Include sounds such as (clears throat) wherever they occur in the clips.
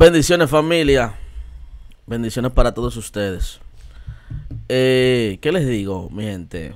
Bendiciones familia. Bendiciones para todos ustedes. Eh, ¿Qué les digo, mi gente?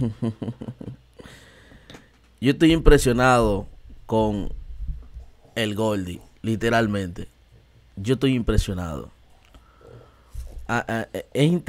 (laughs) Yo estoy impresionado con el Goldie, literalmente. Yo estoy impresionado. A, e,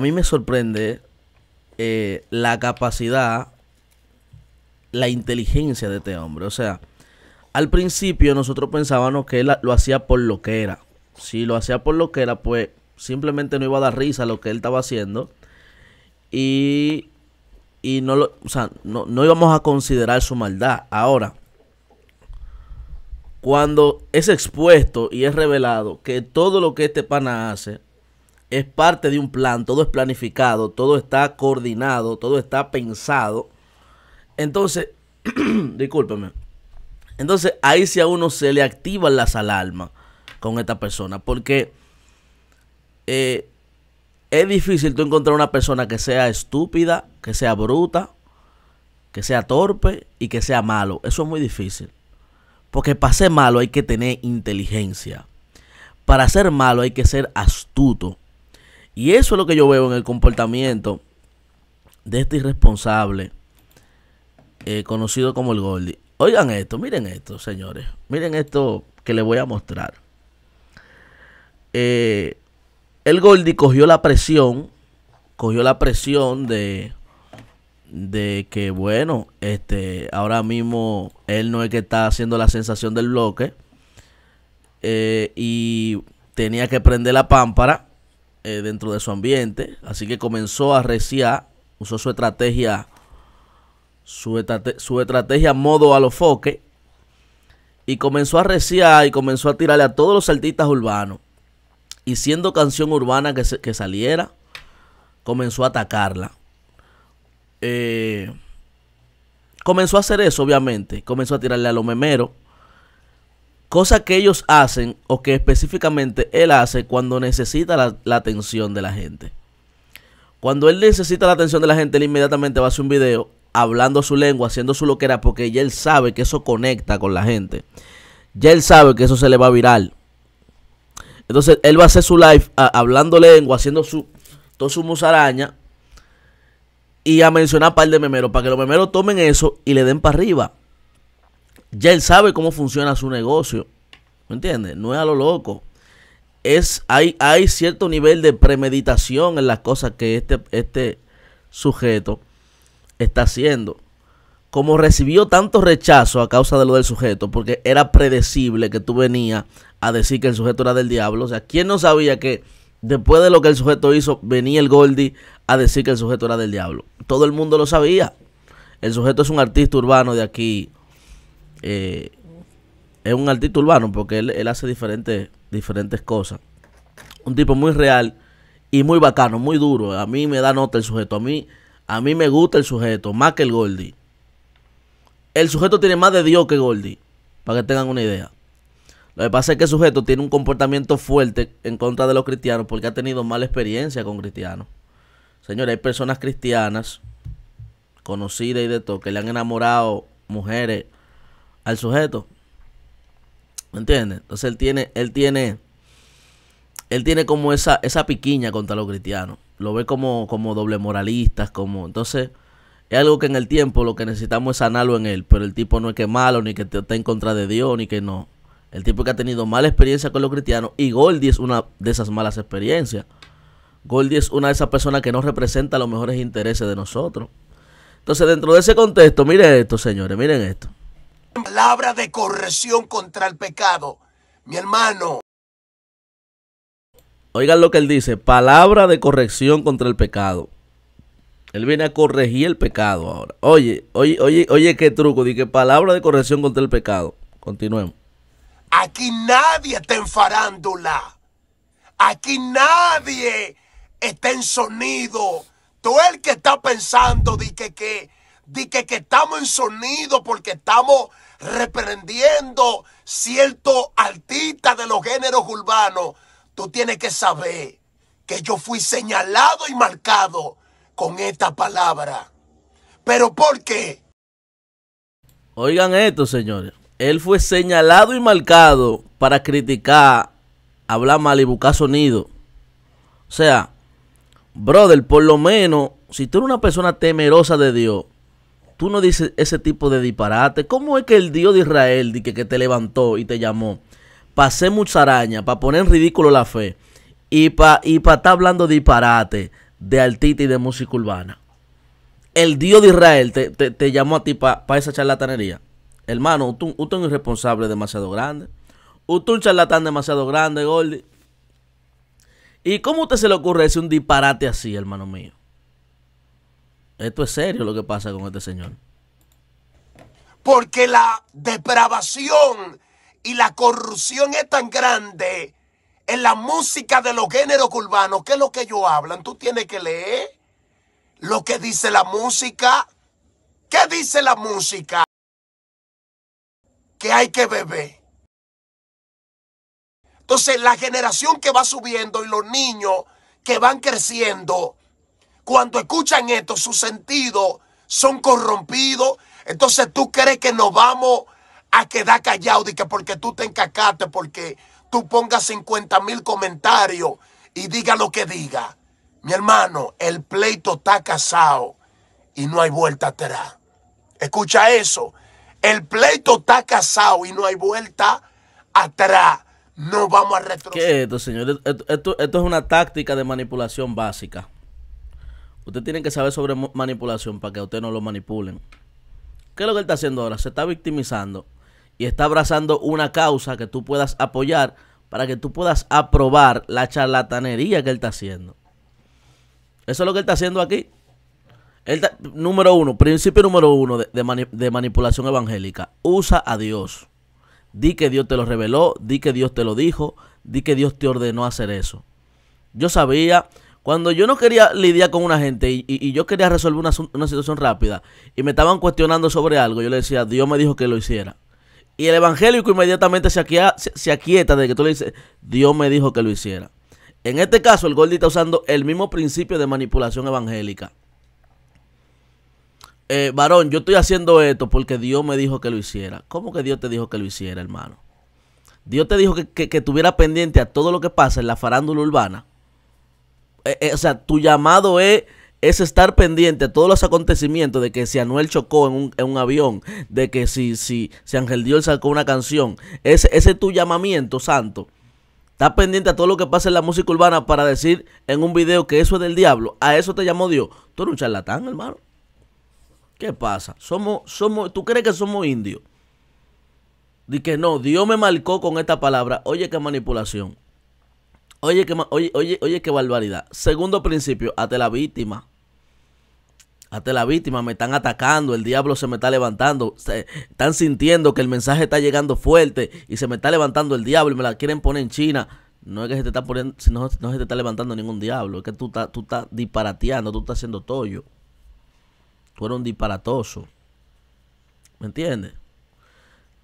mí me sorprende eh, la capacidad, la inteligencia de este hombre. O sea, al principio nosotros pensábamos que él lo hacía por lo que era. Si lo hacía por lo que era, pues simplemente no iba a dar risa lo que él estaba haciendo. Y, y no, lo, no íbamos a considerar su maldad. Ahora, cuando es expuesto y es revelado que todo lo que este pana hace es parte de un plan, todo es planificado, todo está coordinado, todo está pensado, entonces, (clears throat) discúlpeme entonces ahí sí a uno se le activan las alarmas con esta persona, porque eh, es difícil tú encontrar una persona que sea estúpida, que sea bruta, que sea torpe y que sea malo. Eso es muy difícil. Porque para ser malo hay que tener inteligencia. Para ser malo hay que ser astuto. Y eso es lo que yo veo en el comportamiento de este irresponsable, eh, conocido como el Goldie. Oigan esto, miren esto, señores. Miren esto que les voy a mostrar. Eh, el Goldi cogió la presión. Cogió la presión de, de que, bueno, este, ahora mismo él no es que está haciendo la sensación del bloque. Eh, y tenía que prender la pámpara eh, dentro de su ambiente. Así que comenzó a reciar. Usó su estrategia su, estrategia modo a los foques y comenzó a reciar y comenzó a tirarle a todos los artistas urbanos. Y siendo canción urbana que, saliera, comenzó a atacarla. Eh, comenzó a hacer eso, obviamente. Comenzó a tirarle a los memeros. Cosa que ellos hacen, o que específicamente él hace cuando necesita la atención de la gente. Cuando él necesita la atención de la gente, él inmediatamente va a hacer un video hablando su lengua, haciendo su loquera, porque ya él sabe que eso conecta con la gente. Ya él sabe que eso se le va a viral. Entonces él va a hacer su live hablando lengua, haciendo su, toda su musaraña y a mencionar a par de memeros para que los memeros tomen eso y le den para arriba. Ya él sabe cómo funciona su negocio. ¿Me entiendes? No es a lo loco. Es, hay, hay cierto nivel de premeditación en las cosas que este, este sujeto está haciendo. Como recibió tanto rechazo a causa de lo del sujeto, porque era predecible que tú venías a decir que el sujeto era del diablo. O sea, ¿quién no sabía que después de lo que el sujeto hizo, venía el Goldie a decir que el sujeto era del diablo? Todo el mundo lo sabía. El sujeto es un artista urbano de aquí. Eh, es un artista urbano porque él, hace diferentes, diferentes cosas. Un tipo muy real y muy bacano, muy duro. A mí me da nota el sujeto. A mí a mí me gusta el sujeto, más que el Goldie. El sujeto tiene más de Dios que Goldie, para que tengan una idea. Lo que pasa es que el sujeto tiene un comportamiento fuerte en contra de los cristianos porque ha tenido mala experiencia con cristianos. Señores, hay personas cristianas, conocidas y de todo, que le han enamorado mujeres al sujeto. ¿Me entiendes? Entonces él tiene, él tiene, él tiene como esa, esa piquiña contra los cristianos lo ve como, como doble moralista. como... Entonces, es algo que en el tiempo lo que necesitamos es sanarlo en él, pero el tipo no es que malo, ni que está en contra de Dios, ni que no. El tipo que ha tenido mala experiencia con los cristianos, y Goldie es una de esas malas experiencias. Goldie es una de esas personas que no representa los mejores intereses de nosotros. Entonces, dentro de ese contexto, miren esto, señores, miren esto. Palabra de corrección contra el pecado. Mi hermano. Oigan lo que él dice, palabra de corrección contra el pecado. Él viene a corregir el pecado ahora. Oye, oye, oye, oye, qué truco. dice palabra de corrección contra el pecado. Continuemos. Aquí nadie está en farándula. Aquí nadie está en sonido. Todo el que está pensando, di que, di que, que estamos en sonido porque estamos reprendiendo cierto artistas de los géneros urbanos tú tienes que saber que yo fui señalado y marcado con esta palabra. Pero ¿por qué? Oigan esto, señores. Él fue señalado y marcado para criticar, hablar mal y buscar sonido. O sea, brother, por lo menos, si tú eres una persona temerosa de Dios, tú no dices ese tipo de disparate. ¿Cómo es que el Dios de Israel que, que te levantó y te llamó? para hacer mucha araña, para poner en ridículo la fe y para y pa estar hablando disparate de artista y de música urbana. El Dios de Israel te, llamó a ti para esa charlatanería. Hermano, usted, es un irresponsable demasiado grande. Usted es un charlatán demasiado grande, Gordy. ¿Y cómo usted se le ocurre decir un disparate así, hermano mío? Esto es serio lo que pasa con este señor. Porque la depravación y la corrupción es tan grande en la música de los géneros urbanos, ¿qué es lo que ellos hablan? Tú tienes que leer lo que dice la música. ¿Qué dice la música? Que hay que beber. Entonces, la generación que va subiendo y los niños que van creciendo, cuando escuchan esto, sus sentidos son corrompidos. Entonces, tú crees que nos vamos a quedar callado que porque tú te encacaste, porque tú pongas 50 mil comentarios y diga lo que diga. Mi hermano, el pleito está casado y no hay vuelta atrás. Escucha eso. El pleito está casado y no hay vuelta atrás. No vamos a retroceder. ¿Qué es esto, señor? Esto, es una táctica de manipulación básica. Usted tiene que saber sobre manipulación para que a usted no lo manipulen. ¿Qué es lo que él está haciendo ahora? Se está victimizando y está abrazando una causa que tú puedas apoyar para que tú puedas aprobar la charlatanería que él está haciendo. Eso es lo que él está haciendo aquí. Él número uno, principio número uno de, manipulación evangélica. Usa a Dios. Di que Dios te lo reveló, di que Dios te lo dijo, di que Dios te ordenó hacer eso. Yo sabía, cuando yo no quería lidiar con una gente y, yo quería resolver una situación rápida y me estaban cuestionando sobre algo, yo le decía, Dios me dijo que lo hiciera. Y el evangélico inmediatamente se, aquieta de que tú le dices, Dios me dijo que lo hiciera. En este caso, el Gordi está usando el mismo principio de manipulación evangélica. Eh, varón, yo estoy haciendo esto porque Dios me dijo que lo hiciera. ¿Cómo que Dios te dijo que lo hiciera, hermano? Dios te dijo que, que, tuviera pendiente a todo lo que pasa en la farándula urbana. Eh, eh, o sea, tu llamado es es estar pendiente a todos los acontecimientos de que si Anuel chocó en un, avión, de que si, si, si Ángel Dios sacó una canción, ese, ese es tu llamamiento, santo. Estás pendiente a todo lo que pasa en la música urbana para decir en un video que eso es del diablo. A eso te llamó Dios. Tú eres un charlatán, hermano. ¿Qué pasa? Somos, somos, ¿Tú crees que somos indios? Dice, que no, Dios me marcó con esta palabra. Oye, qué manipulación. Oye, que, oye, oye, oye, qué barbaridad. Segundo principio, hasta la víctima. hasta la víctima, me están atacando, el diablo se me está levantando. Se, están sintiendo que el mensaje está llegando fuerte y se me está levantando el diablo y me la quieren poner en China. No es que se te está poniendo, no, se te está levantando ningún diablo, es que tú, tú estás disparateando, tú estás haciendo tollo. Tú eres un disparatoso. ¿Me entiendes?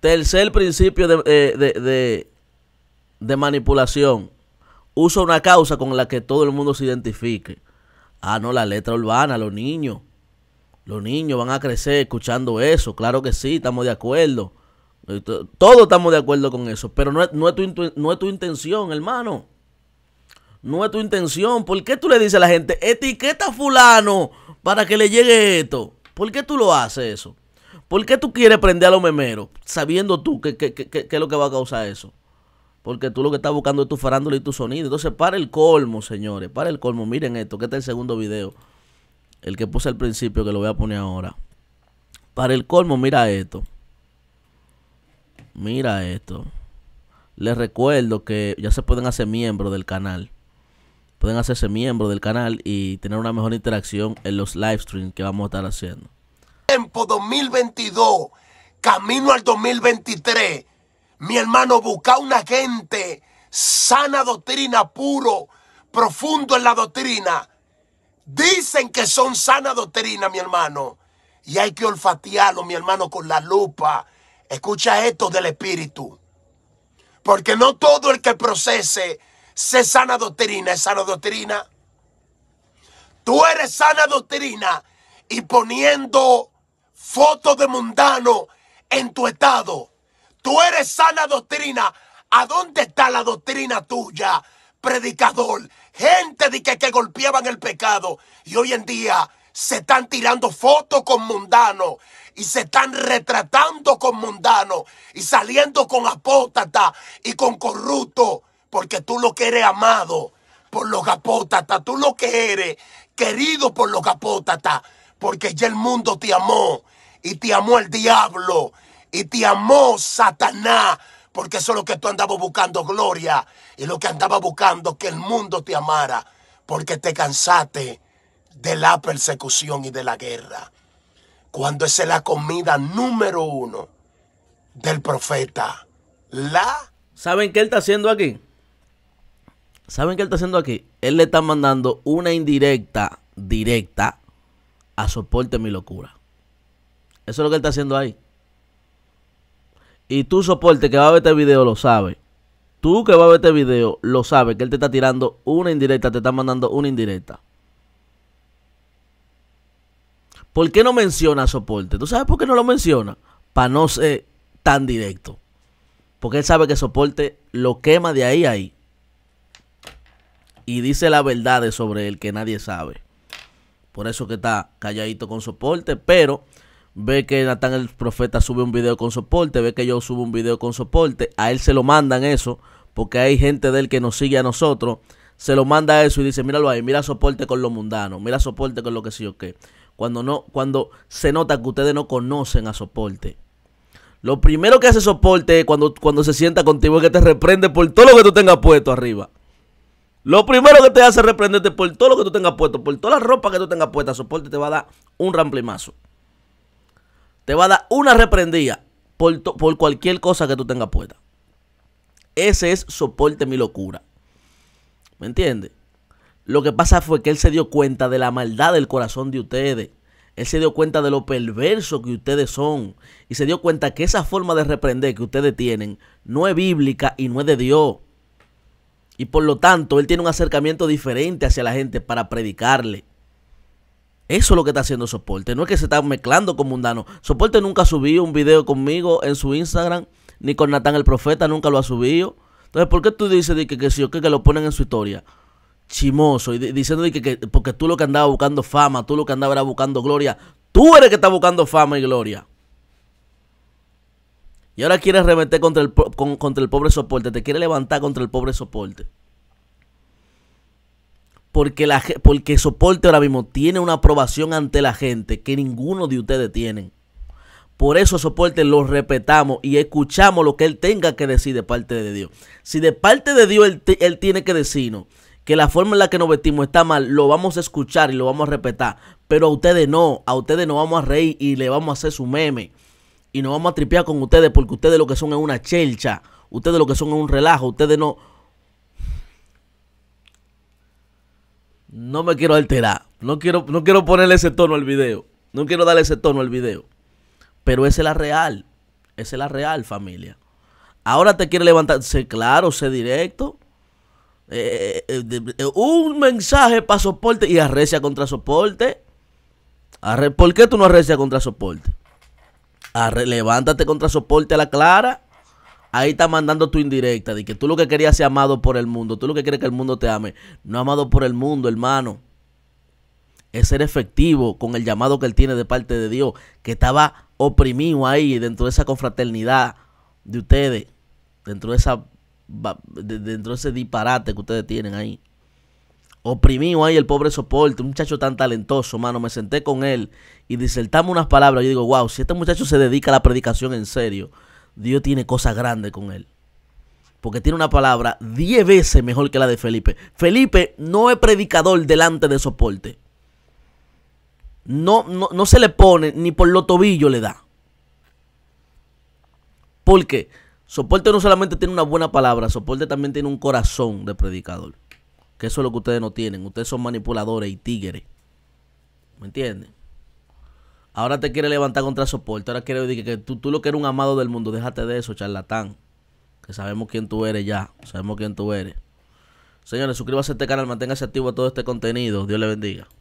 Tercer principio de, eh, de, de, de manipulación usa una causa con la que todo el mundo se identifique. Ah, no, la letra urbana, los niños. Los niños van a crecer escuchando eso. Claro que sí, estamos de acuerdo. Eh, todos estamos de acuerdo con eso. Pero no es, tu, no es tu intención, hermano. No es tu intención. ¿Por qué tú le dices a la gente, etiqueta fulano para que le llegue esto? ¿Por qué tú lo haces eso? ¿Por qué tú quieres prender a los memeros sabiendo tú qué es lo que va a causar eso? Porque tú lo que estás buscando es tu farándula y tu sonido. Entonces, para el colmo, señores. Para el colmo. Miren esto, que este el segundo video. El que puse al principio, que lo voy a poner ahora. Para el colmo, mira esto. Mira esto. Les recuerdo que ya se pueden hacer miembros del canal. Pueden hacerse miembros del canal y tener una mejor interacción en los live streams que vamos a estar haciendo. Tiempo 2022, camino al 2023 mi hermano, busca una gente sana doctrina, puro, profundo en la doctrina. Dicen que son sana doctrina, mi hermano. Y hay que olfatearlo, mi hermano, con la lupa. Escucha esto del Espíritu. Porque no todo el que procese se sana doctrina, es sana doctrina. Tú eres sana doctrina y poniendo fotos de mundano en tu estado. Tú eres sana doctrina. ¿A dónde está la doctrina tuya, predicador? Gente de que, que golpeaban el pecado y hoy en día se están tirando fotos con mundano y se están retratando con mundano y saliendo con apóstata y con corruptos, porque tú lo que eres amado por los apóstatas, tú lo que eres querido por los apóstatas, porque ya el mundo te amó y te amó el diablo y te amó Satanás. Porque eso es lo que tú andabas buscando, gloria. Y lo que andabas buscando, que el mundo te amara. Porque te cansaste de la persecución y de la guerra. Cuando esa es la comida número uno del profeta. La. ¿Saben qué él está haciendo aquí? ¿Saben qué él está haciendo aquí? Él le está mandando una indirecta, directa, a soporte mi locura. Eso es lo que él está haciendo ahí. Y tú soporte que va a ver este video lo sabe. Tú que va a ver este video lo sabe que él te está tirando una indirecta, te está mandando una indirecta. ¿Por qué no menciona soporte? ¿Tú sabes por qué no lo menciona? Para no ser tan directo. Porque él sabe que soporte lo quema de ahí a ahí. Y dice la verdad sobre él que nadie sabe. Por eso que está calladito con soporte. Pero ve que Natán el Profeta sube un video con soporte, ve que yo subo un video con soporte, a él se lo mandan eso, porque hay gente de él que nos sigue a nosotros, se lo manda eso y dice, míralo ahí, mira soporte con lo mundano, mira soporte con lo que sí o qué. Cuando, no, cuando se nota que ustedes no conocen a soporte. Lo primero que hace soporte cuando, cuando se sienta contigo es que te reprende por todo lo que tú tengas puesto arriba. Lo primero que te hace reprenderte por todo lo que tú tengas puesto, por toda la ropa que tú tengas puesta. Soporte te va a dar un ramplemazo te va a dar una reprendida por, por cualquier cosa que tú tengas puesta. Ese es soporte mi locura. ¿Me entiendes? Lo que pasa fue que él se dio cuenta de la maldad del corazón de ustedes. Él se dio cuenta de lo perverso que ustedes son. Y se dio cuenta que esa forma de reprender que ustedes tienen no es bíblica y no es de Dios. Y por lo tanto, él tiene un acercamiento diferente hacia la gente para predicarle. Eso es lo que está haciendo Soporte. No es que se está mezclando con Mundano. Soporte nunca ha subido un video conmigo en su Instagram, ni con Natán el Profeta, nunca lo ha subido. Entonces, ¿por qué tú dices de que, sí o que, que lo ponen en su historia? Chimoso, y diciendo que, porque tú lo que andabas buscando fama, tú lo que andabas buscando gloria, tú eres el que está buscando fama y gloria. Y ahora quieres remeter contra el, contra el pobre soporte, te quiere levantar contra el pobre soporte porque, la, porque Soporte ahora mismo tiene una aprobación ante la gente que ninguno de ustedes tiene. Por eso Soporte lo respetamos y escuchamos lo que él tenga que decir de parte de Dios. Si de parte de Dios él, él tiene que decirnos que la forma en la que nos vestimos está mal, lo vamos a escuchar y lo vamos a respetar. Pero a ustedes no, a ustedes no vamos a reír y le vamos a hacer su meme. Y nos vamos a tripear con ustedes porque ustedes lo que son es una chelcha. Ustedes lo que son es un relajo. Ustedes no, no me quiero alterar. No quiero, no quiero ponerle ese tono al video. No quiero darle ese tono al video. Pero esa es la real. Esa es la real, familia. Ahora te quiero levantar. Sé claro, sé directo. Eh, eh, eh, un mensaje para soporte y arrecia contra soporte. Arre, ¿Por qué tú no arrecias contra soporte? Arre, levántate contra soporte a la clara ahí está mandando tu indirecta de que tú lo que querías ser amado por el mundo, tú lo que quieres que el mundo te ame, no amado por el mundo, hermano. Es ser efectivo con el llamado que él tiene de parte de Dios, que estaba oprimido ahí dentro de esa confraternidad de ustedes, dentro de esa dentro de ese disparate que ustedes tienen ahí. Oprimido ahí el pobre soporte, un muchacho tan talentoso, hermano. Me senté con él y disertamos unas palabras. Yo digo, wow, si este muchacho se dedica a la predicación en serio, Dios tiene cosas grandes con él. Porque tiene una palabra Diez veces mejor que la de Felipe. Felipe no es predicador delante de soporte. No, no, no se le pone ni por los tobillos le da. Porque soporte no solamente tiene una buena palabra, soporte también tiene un corazón de predicador. Que eso es lo que ustedes no tienen. Ustedes son manipuladores y tigres. ¿Me entienden? Ahora te quiere levantar contra soporte. Ahora quiere decir que, tú, tú, lo que eres un amado del mundo. Déjate de eso, charlatán. Que sabemos quién tú eres ya. Sabemos quién tú eres. Señores, suscríbase a este canal. Manténgase activo a todo este contenido. Dios le bendiga.